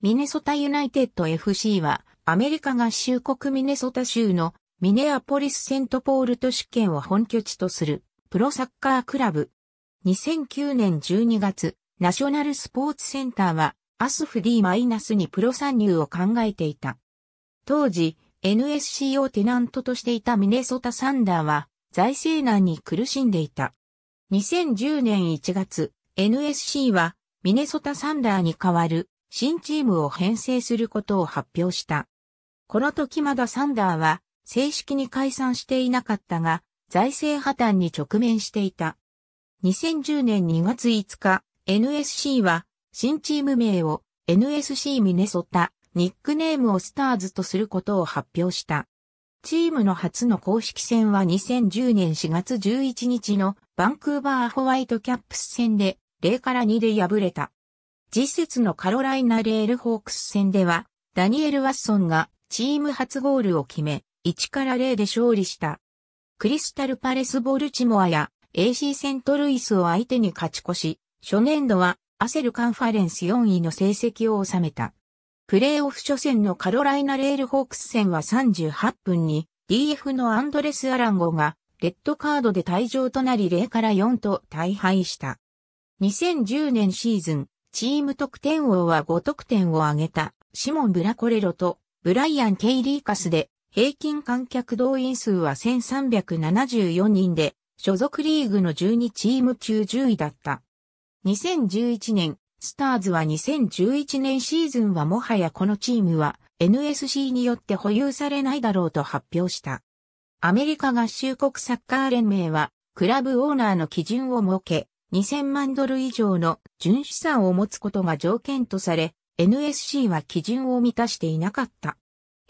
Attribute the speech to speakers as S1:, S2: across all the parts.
S1: ミネソタユナイテッド FC は、アメリカ合衆国ミネソタ州のミネアポリスセントポール都市圏を本拠地とするプロサッカークラブ。2009年12月、ナショナルスポーツセンターはアスフ D- にプロ参入を考えていた。当時、NSC をテナントとしていたミネソタサンダーは財政難に苦しんでいた。2010年1月、NSC はミネソタサンダーに代わる新チームを編成することを発表した。この時まだサンダーは正式に解散していなかったが、財政破綻に直面していた。2010年2月5日、NSC は新チーム名を NSC ミネソタ、ニックネームをスターズとすることを発表した。チームの初の公式戦は2010年4月11日のバンクーバーホワイトキャップス戦で0から2で敗れた。実節のカロライナレールホークス戦では、ダニエル・ワッソンがチーム初ゴールを決め、1から0で勝利した。クリスタルパレス・ボルチモアや AC セントルイスを相手に勝ち越し、初年度はアセルカンファレンス4位の成績を収めた。プレーオフ初戦のカロライナレールホークス戦は38分に DF のアンドレス・アランゴがレッドカードで退場となり0から4と大敗した。2010年シーズン、チーム得点王は5得点を挙げた、シモン・ブラコレロと、ブライアン・ケイリーカスで、平均観客動員数は1374人で、所属リーグの12チーム中10位だった。2011年、スターズは2011年シーズンはもはやこのチームは NSC によって保有されないだろうと発表した。アメリカ合衆国サッカー連盟はクラブオーナーの基準を設け、2000万ドル以上の純資産を持つことが条件とされ、NSC は基準を満たしていなかった。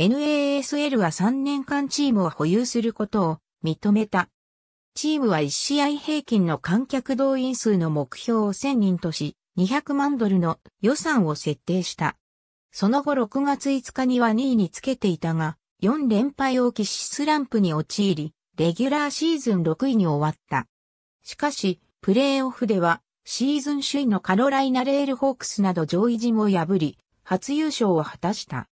S1: NASL は3年間チームを保有することを認めた。チームは1試合平均の観客動員数の目標を1000人とし、200万ドルの予算を設定した。その後6月5日には2位につけていたが、4連敗を喫しスランプに陥り、レギュラーシーズン6位に終わった。しかし、プレーオフでは、シーズン首位のカロライナレールホークスなど上位陣を破り、初優勝を果たした。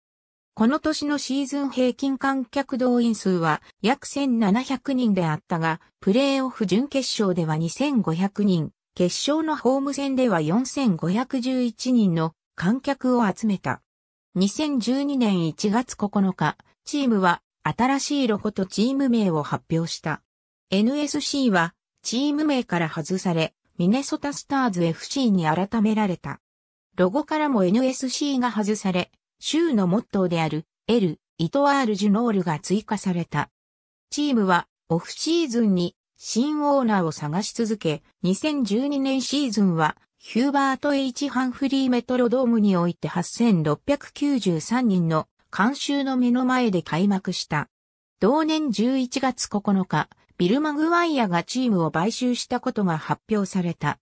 S1: この年のシーズン平均観客動員数は約1700人であったが、プレーオフ準決勝では2500人、決勝のホーム戦では4511人の観客を集めた。2012年1月9日、チームは新しいロゴとチーム名を発表した。NSC はチーム名から外され、ミネソタスターズ FC に改められた。ロゴからも NSC が外され、州のモットーである L、イトアール・ジュノールが追加された。チームはオフシーズンに新オーナーを探し続け、2012年シーズンはヒューバート・ H・ ハンフリーメトロドームにおいて8693人の監修の目の前で開幕した。同年11月9日、ビル・マグワイアがチームを買収したことが発表された。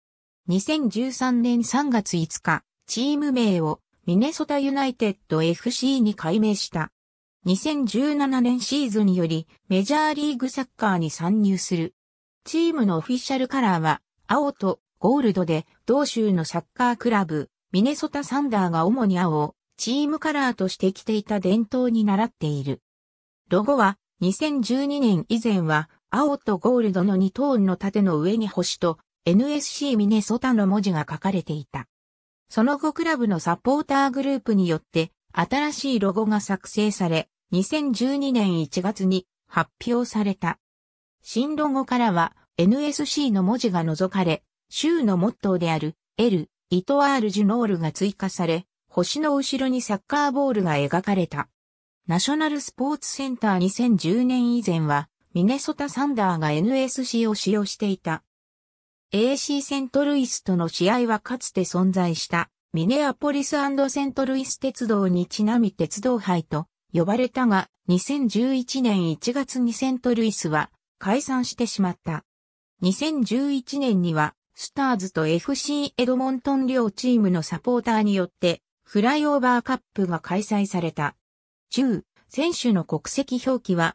S1: 2013年3月5日、チーム名をミネソタユナイテッド FC に改名した。2017年シーズンよりメジャーリーグサッカーに参入する。チームのオフィシャルカラーは青とゴールドで同州のサッカークラブミネソタサンダーが主に青をチームカラーとして着ていた伝統に倣っている。ロゴは2012年以前は青とゴールドの2トーンの盾の上に星と NSC ミネソタの文字が書かれていた。その後クラブのサポーターグループによって新しいロゴが作成され、2012年1月に発表された。新ロゴからは NSC の文字が除かれ、州のモットーである L、イトアール・ジュノールが追加され、星の後ろにサッカーボールが描かれた。ナショナルスポーツセンター2010年以前は、ミネソタサンダーが NSC を使用していた。AC セントルイスとの試合はかつて存在したミネアポリスセントルイス鉄道にちなみ鉄道杯と呼ばれたが2011年1月にセントルイスは解散してしまった。2011年にはスターズと FC エドモントン両チームのサポーターによってフライオーバーカップが開催された。中、選手の国籍表記は